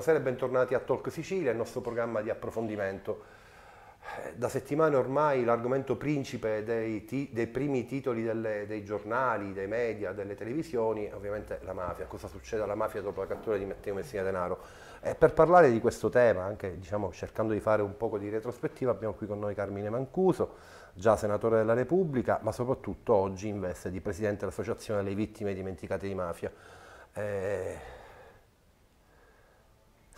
buonasera e bentornati a Talk Sicilia, il nostro programma di approfondimento. Eh, da settimane ormai l'argomento principe dei, dei primi titoli delle, dei giornali, dei media, delle televisioni è ovviamente la mafia. Cosa succede alla mafia dopo la cattura di Matteo Messina Denaro? E eh, per parlare di questo tema, anche diciamo, cercando di fare un po' di retrospettiva, abbiamo qui con noi Carmine Mancuso, già senatore della Repubblica, ma soprattutto oggi in veste di presidente dell'Associazione delle Vittime Dimenticate di Mafia. Eh,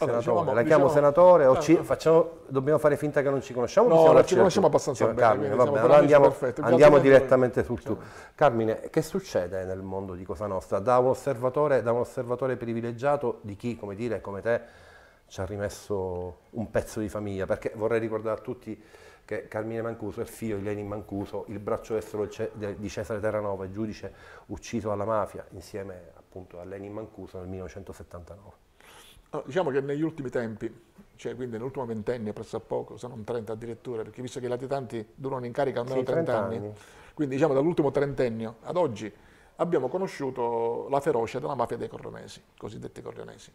Senatore, diciamo, la diciamo chiamo diciamo, senatore, o eh, ci, facciamo, dobbiamo fare finta che non ci conosciamo? No, ci conosciamo abbastanza cioè, bene. Carmine, vabbè, allora andiamo, perfetto, andiamo direttamente sul tu. Carmine, che succede nel mondo di Cosa Nostra? Da un osservatore, da un osservatore privilegiato di chi, come dire, come te, ci ha rimesso un pezzo di famiglia, perché vorrei ricordare a tutti che Carmine Mancuso è il figlio di Lenin Mancuso, il braccio destro di Cesare Terranova, il giudice ucciso alla mafia insieme appunto a Lenin Mancuso nel 1979. No, ah, diciamo che negli ultimi tempi, cioè quindi nell'ultimo ventennio pressappoco, se non 30 addirittura, perché visto che i latitanti durano in carica almeno sì, 30, 30 anni, anni, quindi diciamo dall'ultimo trentennio ad oggi abbiamo conosciuto la ferocia della mafia dei corleonesi, cosiddetti corleonesi.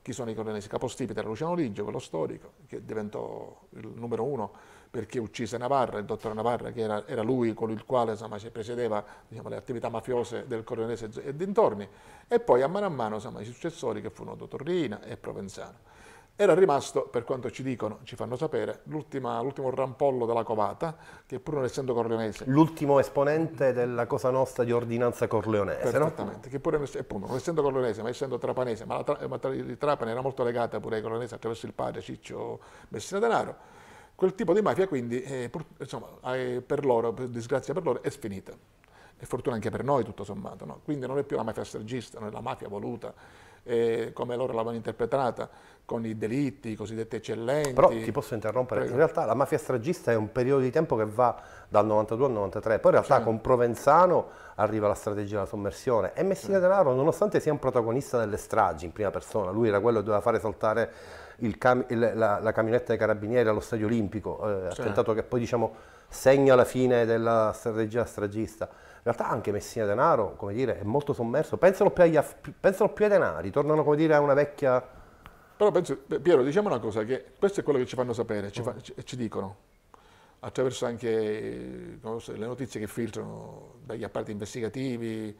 Chi sono i corleonesi? Capostipite era Luciano Liggio, quello storico, che diventò il numero uno perché uccise Navarra, il dottor Navarra, che era, era lui con il quale insomma, si presiedeva diciamo, le attività mafiose del Corleonese e dintorni, e poi a mano a mano insomma, i successori che furono dottor Rina e Provenzano. Era rimasto, per quanto ci dicono, ci fanno sapere, l'ultimo rampollo della covata, che pur non essendo corleonese... L'ultimo esponente della Cosa Nostra di ordinanza corleonese, Esattamente, no? che pur appunto, non essendo corleonese, ma essendo trapanese, ma, la tra, ma Trapani era molto legata pure ai corleonesi attraverso il padre Ciccio Messina Denaro, Quel tipo di mafia quindi, eh, pur, insomma, eh, per loro, per disgrazia per loro, è sfinita. E fortuna anche per noi, tutto sommato. No? Quindi non è più la mafia stragista, non è la mafia voluta, eh, come loro l'avevano interpretata, con i delitti, i cosiddetti eccellenti. Però ti posso interrompere, Prego. in realtà la mafia stragista è un periodo di tempo che va dal 92 al 93, poi in realtà sì. con Provenzano arriva la strategia della sommersione e Messina sì. Denaro, nonostante sia un protagonista delle stragi in prima persona, lui era quello che doveva fare saltare il, la, la, camionetta dei carabinieri allo stadio olimpico, eh, cioè. attentato che poi diciamo, segna la fine della strategia stragista. In realtà anche Messina Denaro, come dire, è molto sommerso. Pensano più, agli, pensano più ai denari, tornano come dire a una vecchia... Però penso, Piero, diciamo una cosa, che questo è quello che ci fanno sapere, ci, fa, ci, ci dicono, attraverso anche so, le notizie che filtrano dagli apparti investigativi,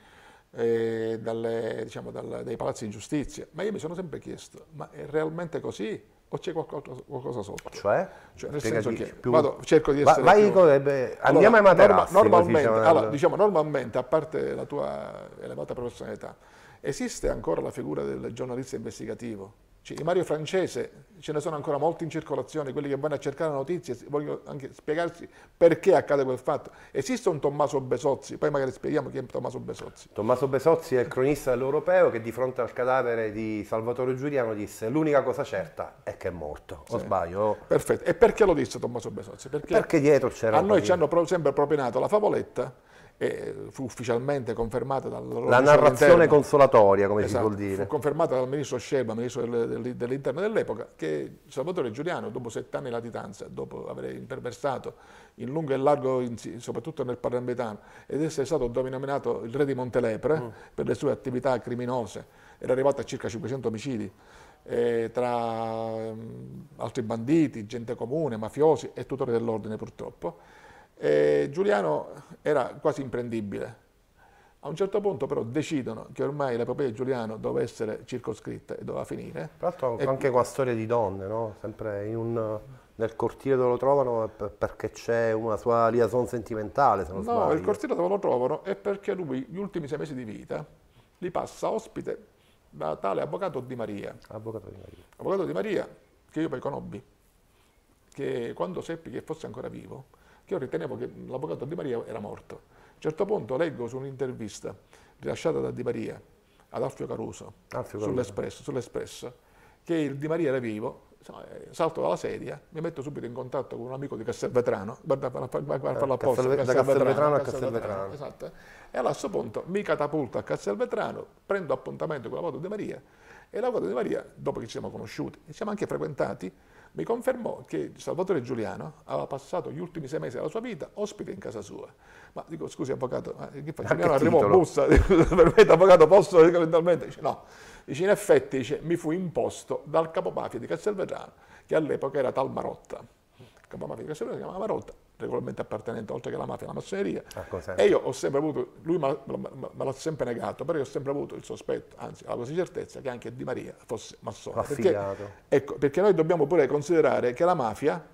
eh, dalle, diciamo, dal, dai palazzi di giustizia. Ma io mi sono sempre chiesto, ma è realmente così? O c'è qualcosa, qualcosa sotto? Cioè? cioè nel cioè, senso che più... vado, cerco di essere vai, più... vai eh, Andiamo allora, ai Norma, normalmente, così, allora, diciamo, normalmente, a parte la tua elevata professionalità, esiste ancora la figura del giornalista investigativo? Cioè, il Mario francese, ce ne sono ancora molti in circolazione, quelli che vanno a cercare notizie, vogliono anche spiegarsi perché accade quel fatto. Esiste un Tommaso Besozzi, poi magari spieghiamo chi è Tommaso Besozzi. Tommaso Besozzi è il cronista dell'Europeo che di fronte al cadavere di Salvatore Giuliano disse l'unica cosa certa è che è morto, o sì. sbaglio? Perfetto, e perché lo disse Tommaso Besozzi? Perché, perché dietro c'era... A noi ci hanno sempre propinato la favoletta e fu ufficialmente confermata dal La narrazione consolatoria, come esatto, si vuol dire. Fu confermata dal ministro Scelba, ministro del, dell'interno dell'epoca, che Salvatore Giuliano, dopo sette anni di latitanza, dopo aver imperversato in lungo e largo, in, soprattutto nel Parlamentano, ed essere stato denominato il re di Montelepre mm. per le sue attività criminose, era arrivato a circa 500 omicidi, eh, tra mm, altri banditi, gente comune, mafiosi e tutori dell'ordine purtroppo, e Giuliano era quasi imprendibile. A un certo punto però decidono che ormai la proprietà di Giuliano doveva essere circoscritta e doveva finire. Tra l'altro anche qua storia di donne, no? Sempre un, nel cortile dove lo trovano perché c'è una sua liaison sentimentale, se non no, sbaglio. No, il cortile dove lo trovano è perché lui gli ultimi sei mesi di vita li passa ospite da tale avvocato di Maria. Avvocato di Maria. Avvocato di Maria, che io poi conobbi, che quando seppi che fosse ancora vivo, che io ritenevo che l'avvocato Di Maria era morto. A un certo punto leggo su un'intervista rilasciata da Di Maria ad Alfio Caruso, Alfio sull'Espresso, sull'Espresso, che il Di Maria era vivo, eh, salto dalla sedia, mi metto subito in contatto con un amico di Castelvetrano, guarda, guarda, eh, fare la posta, Castelve, Castelvetrano, a Castelvetrano. Castelvetrano. Esatto. E allora a punto mi catapulto a Castelvetrano, prendo appuntamento con l'avvocato Di Maria e l'avvocato Di Maria, dopo che ci siamo conosciuti, e ci siamo anche frequentati, mi confermò che Salvatore Giuliano aveva passato gli ultimi sei mesi della sua vita ospite in casa sua. Ma dico, scusi avvocato, ma che fa? Giuliano arrivò, titolo? bussa, permette avvocato, posso eventualmente? Dice no. Dice, in effetti dice, mi fu imposto dal capomafia di Castelvetrano, che all'epoca era Talmarotta. Il capomafia di Castelvetrano si chiamava Marotta, regolarmente appartenente oltre che alla mafia alla massoneria ah, e io ho sempre avuto, lui me, l'ha sempre negato, però io ho sempre avuto il sospetto, anzi la quasi certezza che anche Di Maria fosse massone. Perché, ecco, perché noi dobbiamo pure considerare che la mafia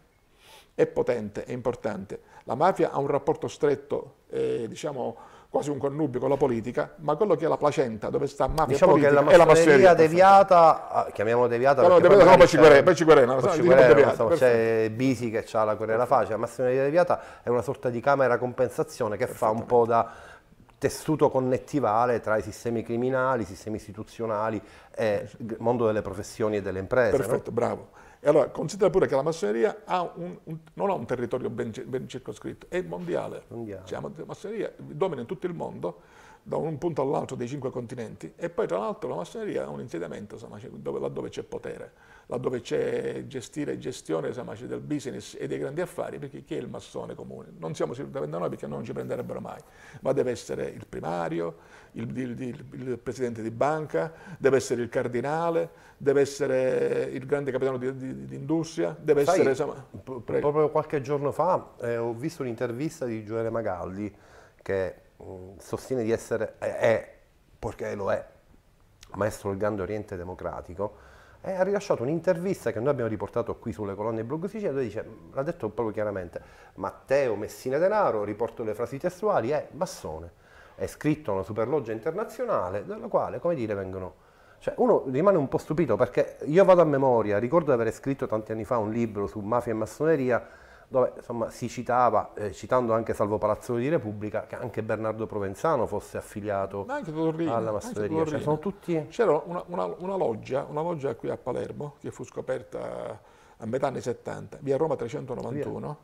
è potente, è importante, la mafia ha un rapporto stretto, eh, diciamo, quasi un connubio con la politica, ma quello che è la placenta, dove sta mafia diciamo politica, che è la massoneria deviata, ah, chiamiamola deviata, no, deviata no, poi ci querena, poi ci querena, c'è Bisi che ha la querela facile, la massoneria deviata è una sorta di camera compensazione che fa un po' da tessuto connettivale tra i sistemi criminali, i sistemi istituzionali e il mondo delle professioni e delle imprese. Perfetto, no? bravo. E allora considera pure che la massoneria ha un, un, non ha un territorio ben, ben circoscritto, è mondiale. mondiale. Cioè, la massoneria domina in tutto il mondo da un punto all'altro dei cinque continenti e poi tra l'altro la massoneria è un insediamento insomma, dove, laddove c'è potere, laddove c'è gestire e gestione insomma, del business e dei grandi affari, perché chi è il massone comune? Non siamo sicuramente noi perché non ci prenderebbero mai, ma deve essere il primario, il, il, il, il presidente di banca, deve essere il cardinale, deve essere il grande capitano di, di, di industria, deve Sai, essere... Insomma, proprio qualche giorno fa eh, ho visto un'intervista di Gioele Magalli che Mm, sostiene di essere, è, è, perché lo è, maestro del Grande Oriente Democratico, e ha rilasciato un'intervista che noi abbiamo riportato qui sulle colonne blog Sicilia, dove dice, mm, l'ha detto proprio chiaramente, Matteo Messina Denaro, riporto le frasi testuali, è massone, è scritto a una superloggia internazionale, dalla quale, come dire, vengono... Cioè, uno rimane un po' stupito perché io vado a memoria, ricordo di aver scritto tanti anni fa un libro su mafia e massoneria, dove insomma, si citava, eh, citando anche Salvo Palazzolo di Repubblica, che anche Bernardo Provenzano fosse affiliato Torrini, alla massoneria. Cioè, sono tutti... C'era una, una, una, loggia, una loggia qui a Palermo che fu scoperta a metà anni 70, via Roma 391, via.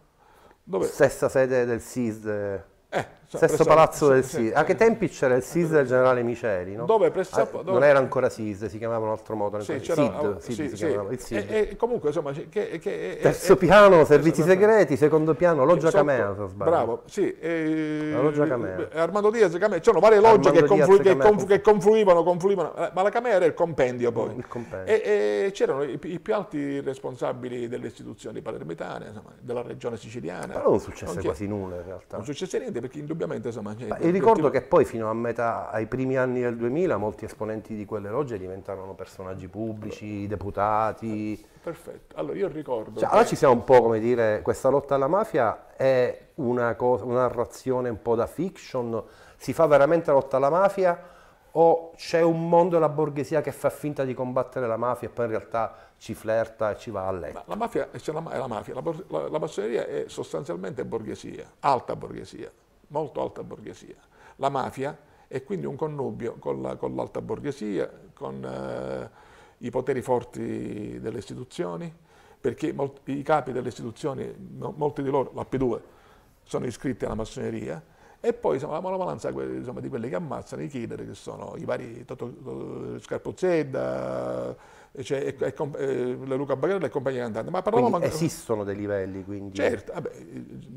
dove... Stessa sede del SISD eh, eh, cioè, Sesto palazzo sì, del Sise. Anche che tempi c'era il SIS del generale Miceli? No? Dove, pressa, ah, dove, Non era ancora SIS, si chiamava in un altro modo. Sì, c'era, Sid, Sid sì, e, e, comunque, insomma, che, che, Terzo e, piano, esatto. servizi segreti, secondo piano, loggia sotto, Camea, se sbaglio. Bravo, sì. E, la loggia Camea. Eh, Armando Diaz Camea, c'erano varie logge che, conflu, conf, che, confluivano, confluivano, eh, ma la Camea era il compendio poi. Il compendio. E, c'erano i, i, più alti responsabili delle istituzioni palermitane, insomma, della regione siciliana. Però non successe quasi nulla in realtà. Non successe niente dipende perché indubbiamente insomma, e ricordo che poi fino a metà ai primi anni del 2000 molti esponenti di quelle logge diventarono personaggi pubblici allora, deputati perfetto allora io ricordo cioè, allora ci siamo un po' come dire questa lotta alla mafia è una, cosa, una narrazione un po' da fiction si fa veramente lotta alla mafia o c'è un mondo della borghesia che fa finta di combattere la mafia e poi in realtà ci flirta e ci va a letto? Ma la mafia è la, è la mafia, la, la, la massoneria è sostanzialmente borghesia, alta borghesia molto alta borghesia. La mafia è quindi un connubio con, l'alta la, borghesia, con eh, i poteri forti delle istituzioni, perché molti, i capi delle istituzioni, molti di loro, la P2, sono iscritti alla massoneria, e poi insomma, la malanza di quelli che ammazzano, i killer, che sono i vari Toto, Toto Scarpozzedda, cioè, è, è, è, eh, Luca Bagarella e compagnia cantante. Ma parlavamo quindi esistono dei livelli, quindi. Certo, vabbè,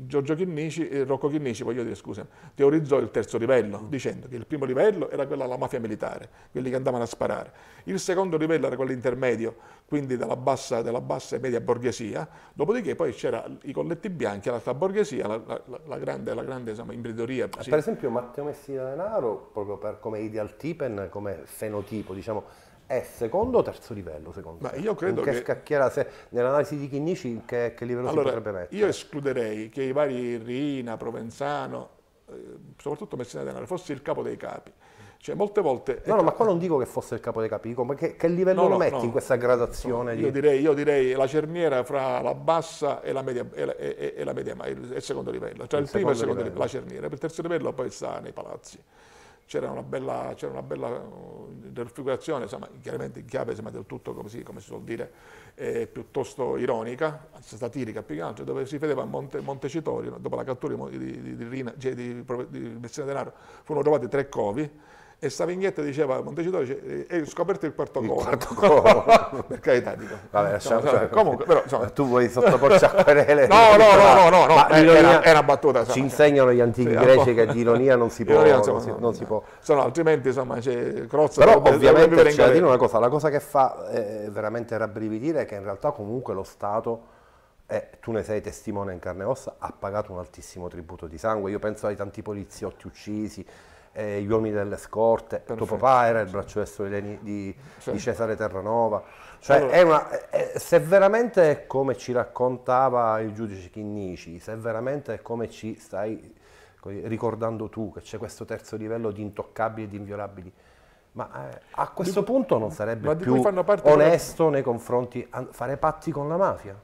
Giorgio Chinnici, Rocco Chinnici, voglio dire, scusa, teorizzò il terzo livello, mm. dicendo che il primo livello era quello della mafia militare, quelli che andavano a sparare. Il secondo livello era quello intermedio, quindi della bassa, della bassa e media borghesia, dopodiché poi c'era i colletti bianchi, l'alta borghesia, la, la, la, grande, la grande insomma, imprenditoria. Sì. Per esempio Matteo Messina Denaro, proprio per come ideal tipen, come fenotipo, diciamo è secondo o terzo livello, secondo Ma te? io credo che, che... scacchiera, se, nell'analisi di Chinnici, che, che livello allora, si potrebbe mettere? Io escluderei che i vari Rina, Provenzano, eh, soprattutto Messina Denaro, fosse il capo dei capi. Cioè, molte volte... No, no, ma qua non dico che fosse il capo dei capi, dico, ma che, che livello no, lo metti no, in questa gradazione? No, io, direi, io, direi, la cerniera fra la bassa e la media, e la, e, e la media il, il secondo livello, cioè il, il primo e il secondo livello. livello, la cerniera, per il terzo livello poi sta nei palazzi c'era una bella, c'era una bella uh, insomma, chiaramente in chiave insomma, del tutto, come si, come si suol dire, eh, piuttosto ironica, satirica più che altro, dove si vedeva Monte, Montecitorio, dopo la cattura di, di, di, Rina, cioè di, di, di Messina Denaro, furono trovati tre covi, e Savignetta diceva a Montecitorio e eh, eh, scoperto il quarto coro. Il quarto coro. per carità dico. Vabbè, lasciamo, cioè, comunque, però, insomma, tu vuoi sottoporci a querele? no, no, no, no, no, è, ironia, è una battuta. Insomma. Ci insegnano gli antichi sì, greci che l'ironia non si può, ironia, insomma, non, si, non si può. Sono, altrimenti insomma c'è Crozza Però dove, ovviamente dove c'è da dire una cosa, la cosa che fa eh, veramente rabbrividire è che in realtà comunque lo Stato eh, tu ne sei testimone in carne e ossa, ha pagato un altissimo tributo di sangue. Io penso ai tanti poliziotti uccisi, eh, gli uomini delle scorte, Perfetto. tuo papà era il braccio destro di, di, sì. di, certo. Cesare Terranova, cioè allora. è una, è, se veramente è come ci raccontava il giudice Chinnici, se veramente è come ci stai ricordando tu, che c'è questo terzo livello di intoccabili e di inviolabili, ma eh, a questo di, punto non sarebbe più onesto nei confronti, a, fare patti con la mafia?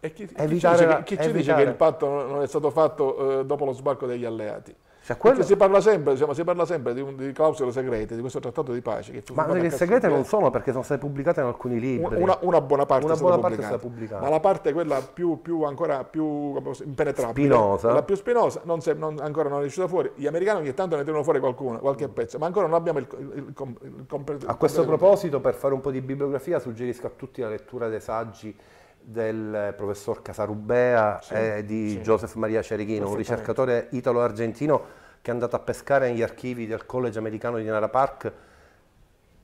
E chi, evitare, chi, ci dice, la, chi ci dice che il patto non è stato fatto eh, dopo lo sbarco degli alleati? Cioè, quello... si, parla sempre, diciamo, si parla sempre, di, di clausole segrete, di questo trattato di pace. Che ma le segrete non sono perché sono state pubblicate in alcuni libri. Una, una buona parte, una è, buona stata parte è stata pubblicata. Ma la parte quella più, più ancora più impenetrabile, spinosa. la più spinosa, non se, non, ancora non è riuscita fuori. Gli americani ogni tanto ne tengono fuori qualcuno, qualche mm. pezzo, ma ancora non abbiamo il, il, il, il A questo proposito, per fare un po' di bibliografia, suggerisco a tutti la lettura dei saggi del professor Casarubea sì, e di sì. Joseph Maria Cerechino, un ricercatore italo-argentino che è andato a pescare negli archivi del college americano di Nara Park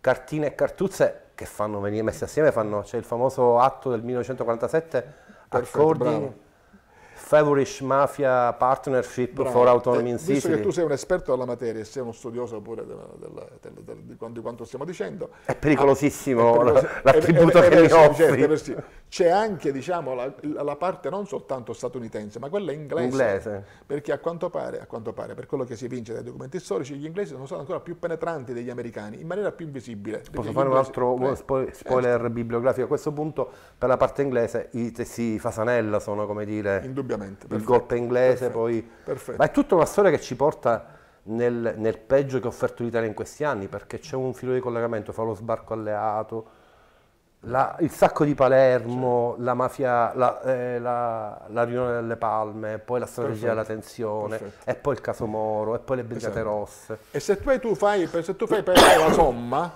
cartine e cartuzze che fanno venire messe assieme, fanno, c'è il famoso atto del 1947, Perfetto, accordi, bravo. Favorish Mafia Partnership Bravo. for Autonomy in Sicily. Eh, visto che tu sei un esperto della materia e sei uno studioso pure della, della, della, di, quanto, di, quanto stiamo dicendo. È pericolosissimo ah, è l'attributo è, è, che mi offri. Certo, C'è anche diciamo, la, la, parte non soltanto statunitense, ma quella inglese, inglese. Perché a quanto, pare, a quanto pare, per quello che si evince dai documenti storici, gli inglesi sono stati ancora più penetranti degli americani, in maniera più invisibile. Posso fare un altro pre... Certo. spoiler eh. bibliografico? A questo punto, per la parte inglese, i tessi Fasanella sono, come dire... Indubbiamente Assolutamente. Il golpe inglese, perfetto, poi... Perfetto. Ma è tutta una storia che ci porta nel, nel peggio che ha offerto l'Italia in questi anni, perché c'è un filo di collegamento fra lo sbarco alleato, la, il sacco di Palermo, certo. la mafia, la, eh, la, la, riunione delle palme, poi la strategia perfetto, della tensione, perfetto. e poi il caso Moro, e poi le brigate esatto. rosse. E se poi tu fai, se tu fai la somma,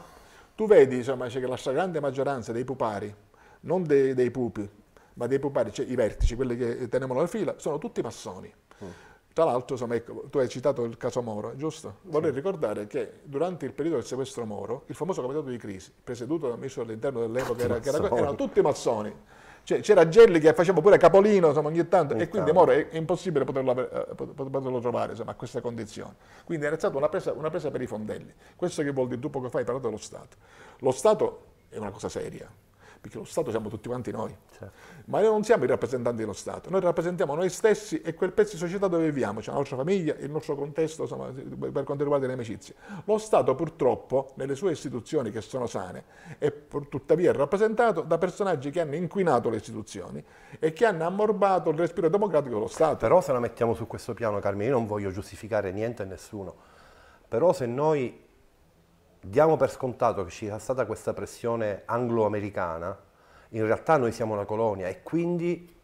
tu vedi insomma, che la stragrande maggioranza dei pupari, non dei, dei pupi, ma dei pupari, cioè i vertici, quelli che tenevano la fila, sono tutti massoni. Mm. Tra l'altro, ecco, tu hai citato il caso Moro, giusto? Vorrei sì. ricordare che durante il periodo del sequestro Moro, il famoso comitato di crisi, presieduto dal ministro all'interno dell'epoca, era, era, erano tutti massoni. Cioè, c'era Gelli che faceva pure Capolino insomma, ogni tanto, e, quindi Moro è, è impossibile poterlo, eh, poterlo trovare insomma, a queste condizioni. Quindi era stata una presa, una presa per i fondelli. Questo che vuol dire tu poco fa hai parlato dello Stato. Lo Stato è una cosa seria, perché lo Stato siamo tutti quanti noi, certo. ma noi non siamo i rappresentanti dello Stato, noi rappresentiamo noi stessi e quel pezzo di società dove viviamo, cioè la nostra famiglia, il nostro contesto insomma, per quanto riguarda le amicizie. Lo Stato purtroppo nelle sue istituzioni che sono sane è tuttavia rappresentato da personaggi che hanno inquinato le istituzioni e che hanno ammorbato il respiro democratico dello Stato. Però se la mettiamo su questo piano, Carmine, io non voglio giustificare niente a nessuno, però se noi diamo per scontato che ci sia stata questa pressione anglo-americana, in realtà noi siamo una colonia e quindi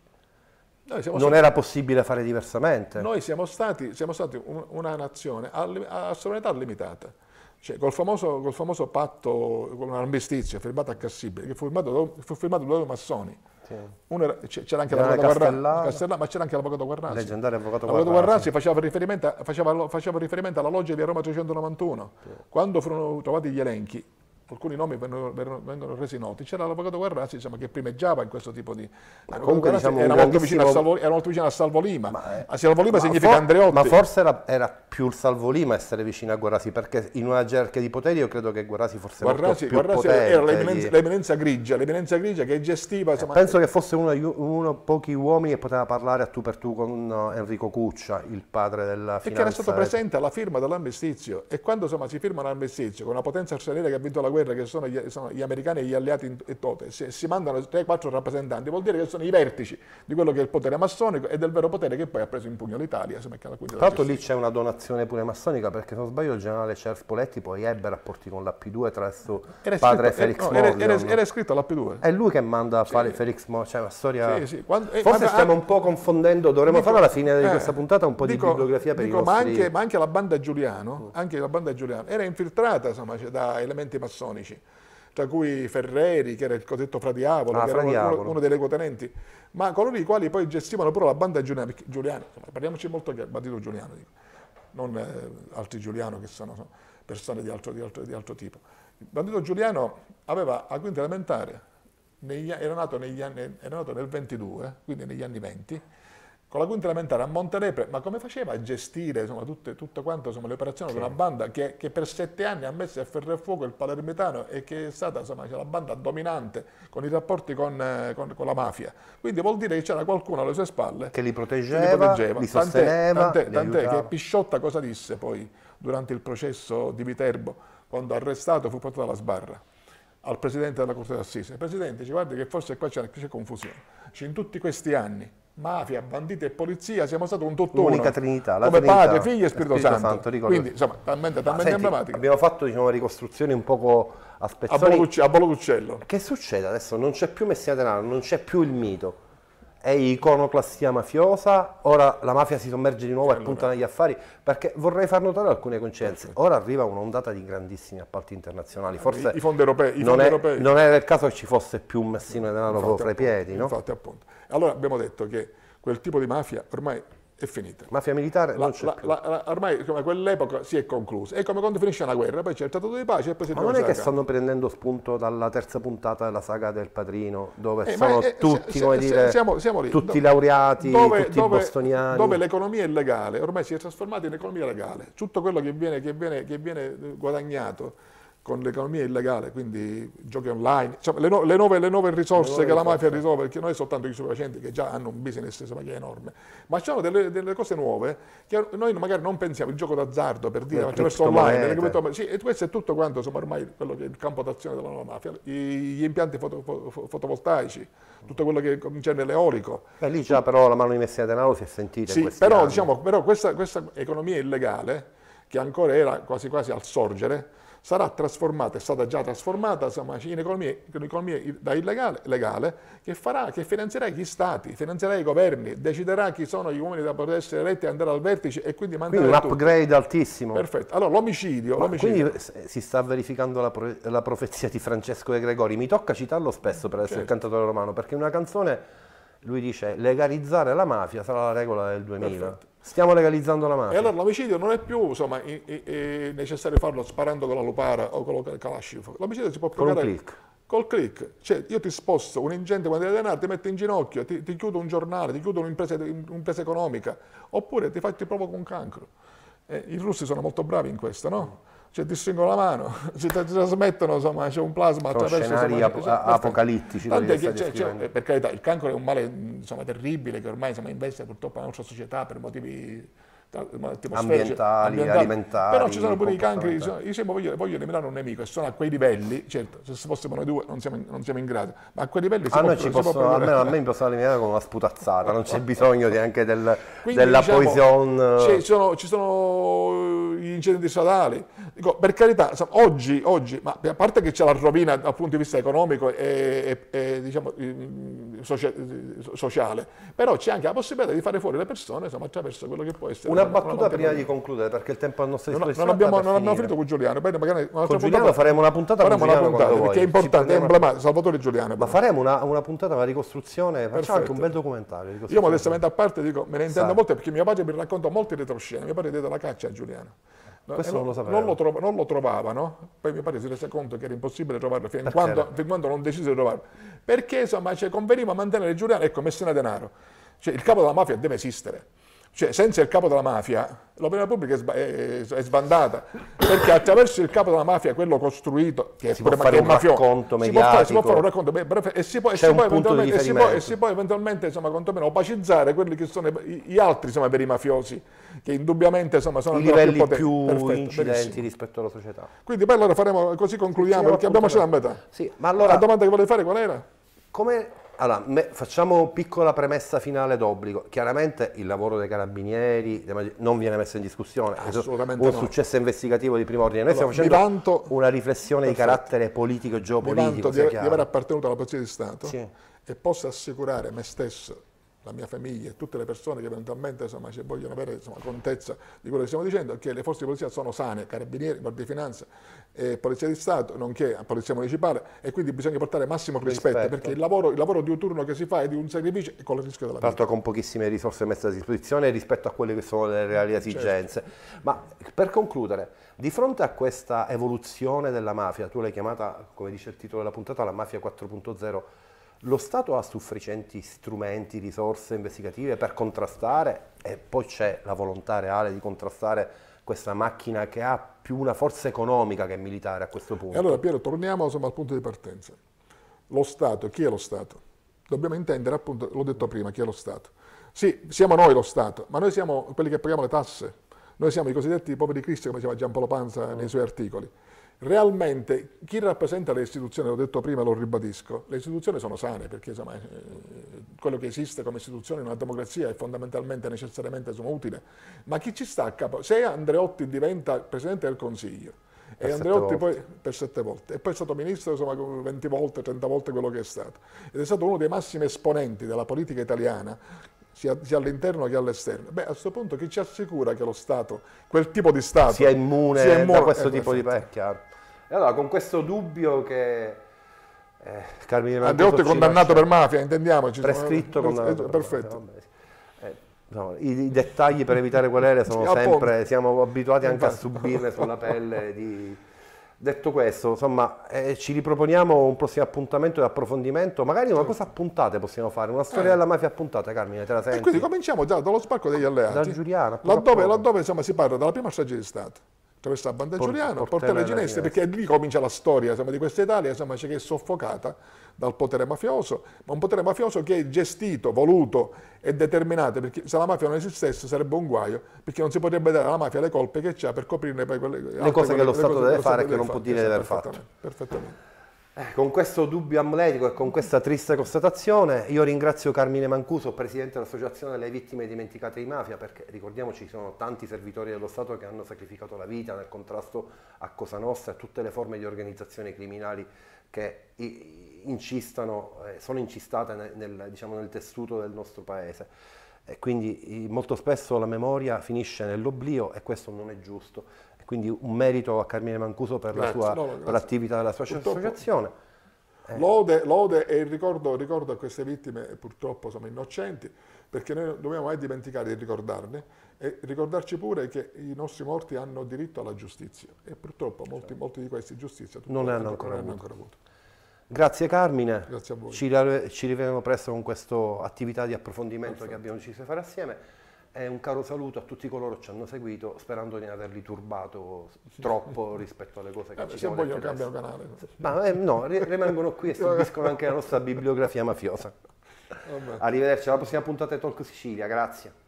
non stati, era possibile fare diversamente. Noi siamo stati, siamo stati un, una nazione a, a sovranità limitata. Cioè, col, famoso, col famoso patto, con un armistizio firmato a Cassibile, che fu firmato, fu firmato da due massoni, era, c'era anche l'avvocato ma c'era anche l'avvocato Guarnasi. Leggendario avvocato Guarnasi. Guarnasi faceva riferimento, faceva, faceva riferimento alla loggia di Roma 391. Sì. Quando furono trovati gli elenchi, alcuni nomi vengono, vengono resi noti, c'era l'avvocato Guarrazzi diciamo, che primeggiava in questo tipo di... Ma comunque diciamo, era, molto grandissimo... Salvo, era, molto vicino a Salvolima, ma, eh, a Salvolima ma significa for, Andreotti. Ma forse era, era, più il Lima essere vicino a Guarrazzi, perché in una gerarchia di poteri io credo che Guarrazzi fosse Guarrazzi, molto più Guarrazzi era l'eminenza, l'eminenza, grigia, l'eminenza grigia che gestiva... Eh, insomma, penso che fosse uno, uno pochi uomini che poteva parlare a tu per tu con Enrico Cuccia, il padre della finanza. E che era stato presente alla firma dell'armistizio e quando insomma, si firma un armistizio con una potenza arsenale che ha vinto la guerra, che sono gli, sono gli americani e gli alleati e tote, si, si mandano 3-4 rappresentanti, vuol dire che sono i vertici di quello che è il potere massonico e del vero potere che poi ha preso in pugno l'Italia. Se Tra l'altro lì c'è una donazione pure massonica, perché se non sbaglio il generale Charles Poletti poi ebbe rapporti con la P2 attraverso padre eh, Felix no, Morgan. Era, era, era iscritto alla P2. È lui che manda a fare sì. Felix Morgan, cioè una storia... Sì, sì. Quando, eh, Forse stiamo un po' confondendo, dovremmo dico, fare alla fine di eh, questa puntata un po' dico, di bibliografia per dico, i nostri... Ma anche, ma anche la banda Giuliano, mm. anche la banda Giuliano era infiltrata insomma, cioè, da elementi massonici sonici, tra cui Ferreri, che era il cosiddetto Fradiavolo, ah, che era uno, uno dei legotenenti, ma coloro i quali poi gestivano però la banda Giuliana, Giuliano, parliamoci molto chiaro, bandito Giuliano, non eh, altri Giuliano che sono persone di altro, di altro, di altro tipo. Il bandito Giuliano aveva a quinta elementare, negli, era, nato negli anni, era nato nel 22, quindi negli anni 20, con la quinta elementare a Monterepre, ma come faceva a gestire insomma, tutte, tutte quanto, insomma, le operazioni sì. di una banda che, che, per sette anni ha messo a ferro e fuoco il palermitano e che è stata insomma, la banda dominante con i rapporti con, eh, con, con la mafia. Quindi vuol dire che c'era qualcuno alle sue spalle che li proteggeva, che li, proteggeva. li sosteneva. Tant'è, tant'è che Pisciotta cosa disse poi durante il processo di Viterbo, quando arrestato fu portato alla sbarra al presidente della Corte d'Assise. presidente ci guardi che forse qua c'è confusione. Cioè, in tutti questi anni mafia, banditi e polizia, siamo stati un tutt'uno. L'unica Trinità, la come Trinità, Padre, Figlio e eh, Spirito, Spirito Santo. Santo Quindi, insomma, talmente, talmente senti, emblematica. Abbiamo fatto diciamo, ricostruzioni un poco a spezzoni. A volo d'uccello. Che succede adesso? Non c'è più Messina Denaro, non c'è più il mito è iconoclastia mafiosa, ora la mafia si sommerge di nuovo allora. e punta negli affari, perché vorrei far notare alcune coincidenze. Ora arriva un'ondata di grandissimi appalti internazionali, forse I, fondi europei, i non, fondi è, europei. non era il caso che ci fosse più un messino denaro tra i piedi. No? appunto. Allora abbiamo detto che quel tipo di mafia ormai è finita. Mafia militare la, la, la, ormai come quell'epoca si è conclusa. È come quando finisce una guerra, poi c'è il trattato di pace e poi si Ma non è che stanno prendendo spunto dalla terza puntata della saga del padrino, dove eh, sono è, tutti, se, come se, dire, siamo, siamo lì, tutti dove, laureati, dove, tutti dove, bostoniani. Dove l'economia è legale, ormai si è trasformata in economia legale. Tutto quello che viene, che viene, che viene guadagnato con l'economia illegale, quindi giochi online, cioè, le, no, le, nuove, le, nuove, risorse le che la mafia risolve, perché non è soltanto i superfacenti che già hanno un business insomma, che è enorme, ma ci delle, delle, cose nuove che noi magari non pensiamo, il gioco d'azzardo per dire, attraverso online, le sì, e questo è tutto quanto insomma, ormai quello che è il campo d'azione della nuova mafia, gli impianti foto, foto, fotovoltaici, tutto quello che concerne l'eolico. Beh, lì già però la mano di Messina Denaro si è sentita. Sì, però, diciamo, però questa, questa economia illegale, che ancora era quasi quasi al sorgere, sarà trasformata, è stata già trasformata insomma, in economia, economia da illegale, legale, che, farà, che finanzierà gli stati, finanzierà i governi, deciderà chi sono gli uomini da poter essere eletti e andare al vertice e quindi mantenere Quindi un tutto. upgrade altissimo. Perfetto. Allora l'omicidio... Quindi si sta verificando la, pro la, profezia di Francesco De Gregori. Mi tocca citarlo spesso per essere certo. cantatore romano, perché una canzone... Lui dice legalizzare la mafia sarà la regola del 2000. Perfetto. Stiamo legalizzando la mafia. E allora l'omicidio non è più insomma, è, è necessario farlo sparando con la lupara o con la Kalashnikov. L'omicidio si può applicare... Con un click. Col click. Cioè io ti sposto un ingente quantità di denaro, ti metto in ginocchio, ti, ti chiudo un giornale, ti chiudo un'impresa, un'impresa economica, oppure ti, fai, ti con un cancro. Eh, I russi sono molto bravi in questo, no? cioè ti stringono la mano, ci trasmettono, insomma, c'è un plasma Sono attraverso... scenari ap- cioè, apocalittici. Tant'è che, cioè, cioè, per carità, il cancro è un male insomma, terribile che ormai insomma, investe purtroppo la nostra società per motivi ambientali, alimentari. Però ci sono pure i cancri, io sempre voglio, voglio, eliminare un nemico e sono a quei livelli, certo, se fossimo noi due non siamo, non siamo, in grado, ma a quei livelli si, a ah, può, noi ci si possono, può almeno a me mi possono eliminare con una sputazzata, non c'è bisogno neanche del, Quindi, della diciamo, poison. Ci sono, ci sono gli incendi stradali. Dico, per carità, oggi, oggi, ma a parte che c'è la rovina dal punto di vista economico e, e, e diciamo, sociale, però c'è anche la possibilità di fare fuori le persone insomma, attraverso quello che può essere. Una, una battuta una prima di concludere, perché il tempo a nostra disposizione. Non, non, abbiamo, non abbiamo finito con Giuliano, bene, magari con Giuliano faremo una puntata faremo una puntata perché è importante, è emblematico. Salvatore Giuliano. Ma faremo una, una puntata, una ricostruzione, facciamo Perfetto. anche un bel documentario. Io modestamente a parte dico, me ne intendo Sai. molto perché mio padre mi racconta molti retroscene, mio padre è dietro la caccia a Giuliano. Questo eh, non lo sapevo. Non lo, trova, non lo trovavano, poi mio padre si rese conto che era impossibile trovarlo fin, quando, certo. fin quando, non decise di trovarlo. Perché insomma cioè, conveniva mantenere Giuliano, ecco, messina denaro. Cioè, il capo della mafia deve esistere. Cioè, senza il capo della mafia, l'opinione pubblica è, sbandata, perché attraverso il capo della mafia, quello costruito, che si è pure fare un mafioso, racconto si può fare, si può fare un racconto breve, e si può, e si può, e si può, e si può eventualmente, insomma, quantomeno opacizzare quelli che sono gli altri, insomma, per i mafiosi, che indubbiamente, insomma, sono I livelli più, più Perfetto, incidenti benissimo. rispetto alla società. Quindi poi allora faremo, così concludiamo, sì, perché abbiamo scelto a metà. Sì, ma allora... La domanda che volevi fare qual era? Come allora, me, facciamo piccola premessa finale d'obbligo. Chiaramente il lavoro dei carabinieri non viene messo in discussione. Assolutamente un no. successo investigativo di primo ordine. Noi allora, stiamo facendo vanto, una riflessione perfetto. di carattere politico e geopolitico. Mi vanto di, di aver appartenuto alla Polizia di Stato sì. e posso assicurare me stesso la mia famiglia e tutte le persone che eventualmente insomma, vogliono avere insomma, contezza di quello che stiamo dicendo, che le forze di polizia sono sane, carabinieri, guardia di finanza, eh, polizia di Stato, nonché polizia municipale e quindi bisogna portare massimo rispetto, rispetto. perché il lavoro, il lavoro, turno che si fa è di un sacrificio e con il rischio della vita. Tanto con pochissime risorse messe a disposizione rispetto a quelle che sono le reali certo. esigenze. Certo. Ma per concludere, di fronte a questa evoluzione della mafia, tu l'hai chiamata, come dice il titolo della puntata, la mafia 4.0, lo Stato ha sufficienti strumenti, risorse investigative per contrastare e poi c'è la volontà reale di contrastare questa macchina che ha più una forza economica che militare a questo punto. E allora Piero, torniamo insomma, al punto di partenza. Lo Stato, chi è lo Stato? Dobbiamo intendere, appunto, l'ho detto prima, chi è lo Stato. Sì, siamo noi lo Stato, ma noi siamo quelli che paghiamo le tasse. Noi siamo i cosiddetti poveri cristi, come diceva Giampaolo Panza nei suoi articoli realmente chi rappresenta le istituzioni, l'ho detto prima, e lo ribadisco, le istituzioni sono sane perché insomma, eh, quello che esiste come istituzione in una democrazia è fondamentalmente necessariamente insomma, utile, ma chi ci sta a capo? Se Andreotti diventa Presidente del Consiglio per e Andreotti poi per sette volte e poi è stato ministro insomma 20 volte, 30 volte quello che è stato ed è stato uno dei massimi esponenti della politica italiana sia, sia all'interno che all'esterno. Beh, a questo punto chi ci assicura che lo Stato, quel tipo di Stato, sia immune, sia immune da questo eh, tipo perfetto. di... Beh, chiaro. E allora, con questo dubbio che... Eh, Carmine Andreotti è condannato per mafia, intendiamoci. Prescritto sono, eh, condannato. Eh, perfetto. Eh, mafia, No, i, i, dettagli per evitare querele sono sempre, siamo abituati anche a esatto. subirle sulla pelle di, Detto questo, insomma, eh, ci riproponiamo un prossimo appuntamento di approfondimento. Magari una mm. cosa a puntate possiamo fare, una eh. storia eh. della mafia a puntate, Carmine, te la senti? E quindi cominciamo già dallo sparco degli alleati. Da Giuliano. Laddove, laddove insomma, si parla dalla prima strage d'estate, attraverso la banda Port- Giuliano, Portella, Portella Ginestre, perché lì comincia la storia insomma, di questa Italia, insomma, che è soffocata dal potere mafioso, ma un potere mafioso che è gestito, voluto e determinato, perché se la mafia non esistesse sarebbe un guaio, perché non si potrebbe dare alla mafia le colpe che ha per coprire poi quelle, le cose quelle, che lo Stato deve, deve fare e che non può dire di aver fatto. Perfettamente. Eh, con questo dubbio amletico e con questa triste constatazione, io ringrazio Carmine Mancuso, presidente dell'Associazione delle Vittime Dimenticate di Mafia, perché ricordiamoci ci sono tanti servitori dello Stato che hanno sacrificato la vita nel contrasto a Cosa Nostra e a tutte le forme di organizzazioni criminali che incistano, eh, sono incistate nel, nel, diciamo, nel tessuto del nostro paese. E quindi molto spesso la memoria finisce nell'oblio e questo non è giusto. E quindi un merito a Carmine Mancuso per, grazie, la sua, no, per l'attività della sua purtroppo, associazione. Eh. Lode, lode e il ricordo, ricordo, a queste vittime purtroppo sono innocenti perché noi dobbiamo mai dimenticare di ricordarne e ricordarci pure che i nostri morti hanno diritto alla giustizia e purtroppo molti, certo. molti di questi giustizia non ne hanno ancora, avuto. Grazie Carmine, Grazie a ci, ci, rivediamo presto con questa attività di approfondimento Perfetto. che abbiamo deciso di fare assieme e un caro saluto a tutti coloro che ci hanno seguito sperando di non averli turbato troppo rispetto alle cose che eh, ci siamo detti cambiare canale. Ma eh, no, rimangono qui e stupiscono anche la nostra bibliografia mafiosa. Vabbè. Arrivederci alla prossima puntata di Talk Sicilia, grazie.